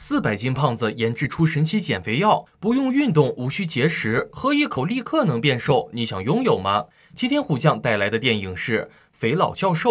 四百斤胖子研制出神奇减肥药，不用运动，无需节食，喝一口立刻能变瘦。你想拥有吗？齐天虎将带来的电影是《肥老教授》。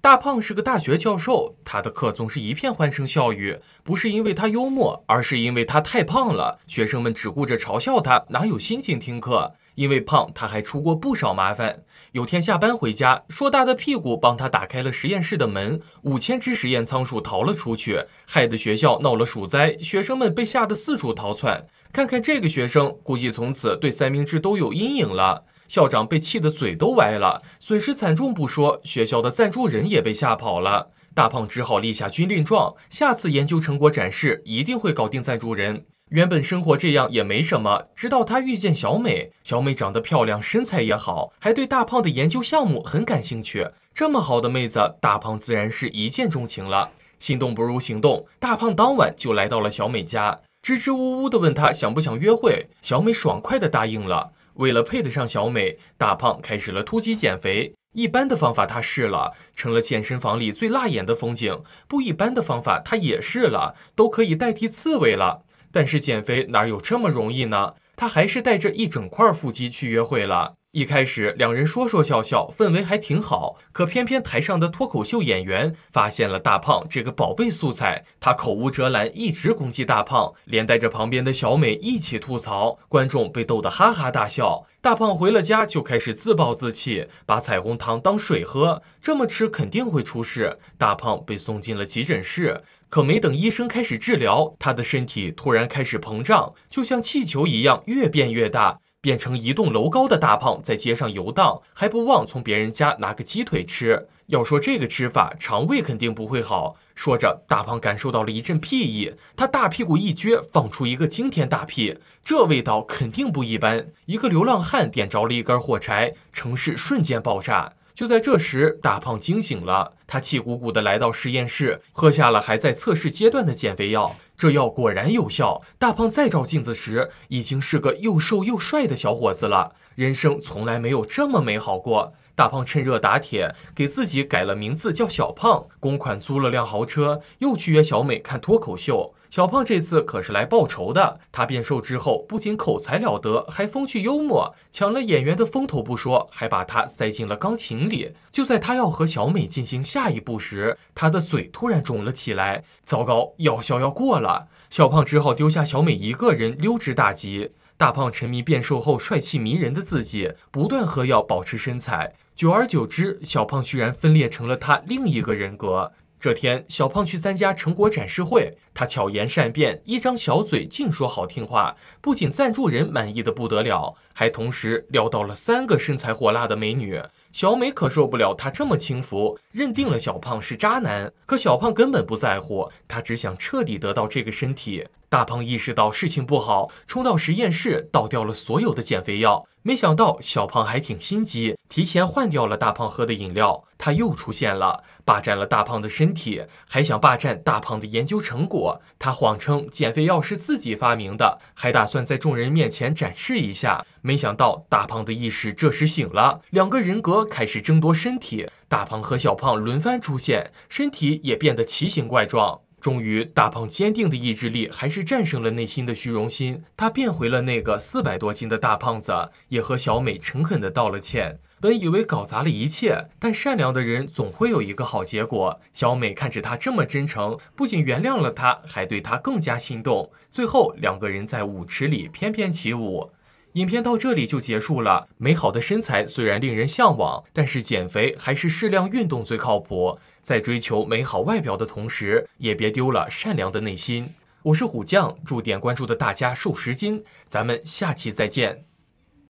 大胖是个大学教授，他的课总是一片欢声笑语，不是因为他幽默，而是因为他太胖了，学生们只顾着嘲笑他，哪有心情听课？因为胖，他还出过不少麻烦。有天下班回家，硕大的屁股帮他打开了实验室的门，五千只实验仓鼠逃了出去，害得学校闹了鼠灾，学生们被吓得四处逃窜。看看这个学生，估计从此对三明治都有阴影了。校长被气得嘴都歪了，损失惨重不说，学校的赞助人也被吓跑了。大胖只好立下军令状，下次研究成果展示一定会搞定赞助人。原本生活这样也没什么，直到他遇见小美。小美长得漂亮，身材也好，还对大胖的研究项目很感兴趣。这么好的妹子，大胖自然是一见钟情了。心动不如行动，大胖当晚就来到了小美家，支支吾吾的问她想不想约会。小美爽快的答应了。为了配得上小美，大胖开始了突击减肥。一般的方法他试了，成了健身房里最辣眼的风景。不一般的方法他也试了，都可以代替刺猬了。但是减肥哪有这么容易呢？他还是带着一整块腹肌去约会了。一开始，两人说说笑笑，氛围还挺好。可偏偏台上的脱口秀演员发现了大胖这个宝贝素材，他口无遮拦，一直攻击大胖，连带着旁边的小美一起吐槽，观众被逗得哈哈大笑。大胖回了家，就开始自暴自弃，把彩虹糖当水喝，这么吃肯定会出事。大胖被送进了急诊室，可没等医生开始治疗，他的身体突然开始膨胀，就像气球一样，越变越大。变成一栋楼高的大胖，在街上游荡，还不忘从别人家拿个鸡腿吃。要说这个吃法，肠胃肯定不会好。说着，大胖感受到了一阵屁意，他大屁股一撅，放出一个惊天大屁，这味道肯定不一般。一个流浪汉点着了一根火柴，城市瞬间爆炸。就在这时，大胖惊醒了。他气鼓鼓的来到实验室，喝下了还在测试阶段的减肥药。这药果然有效。大胖再照镜子时，已经是个又瘦又帅的小伙子了。人生从来没有这么美好过。大胖趁热打铁，给自己改了名字叫小胖，公款租了辆豪车，又去约小美看脱口秀。小胖这次可是来报仇的。他变瘦之后，不仅口才了得，还风趣幽默，抢了演员的风头不说，还把他塞进了钢琴里。就在他要和小美进行下一步时，他的嘴突然肿了起来。糟糕，药效要过了。小胖只好丢下小美一个人，溜之大吉。大胖沉迷变瘦后帅气迷人的自己，不断喝药保持身材。久而久之，小胖居然分裂成了他另一个人格。这天，小胖去参加成果展示会，他巧言善辩，一张小嘴净说好听话，不仅赞助人满意的不得了，还同时撩到了三个身材火辣的美女。小美可受不了他这么轻浮，认定了小胖是渣男。可小胖根本不在乎，他只想彻底得到这个身体。大胖意识到事情不好，冲到实验室倒掉了所有的减肥药。没想到小胖还挺心机，提前换掉了大胖喝的饮料。他又出现了，霸占了大胖的身体，还想霸占大胖的研究成果。他谎称减肥药是自己发明的，还打算在众人面前展示一下。没想到大胖的意识这时醒了，两个人格开始争夺身体。大胖和小胖轮番出现，身体也变得奇形怪状。终于，大胖坚定的意志力还是战胜了内心的虚荣心，他变回了那个四百多斤的大胖子，也和小美诚恳的道了歉。本以为搞砸了一切，但善良的人总会有一个好结果。小美看着他这么真诚，不仅原谅了他，还对他更加心动。最后，两个人在舞池里翩翩起舞。影片到这里就结束了。美好的身材虽然令人向往，但是减肥还是适量运动最靠谱。在追求美好外表的同时，也别丢了善良的内心。我是虎将，祝点关注的大家瘦十斤。咱们下期再见。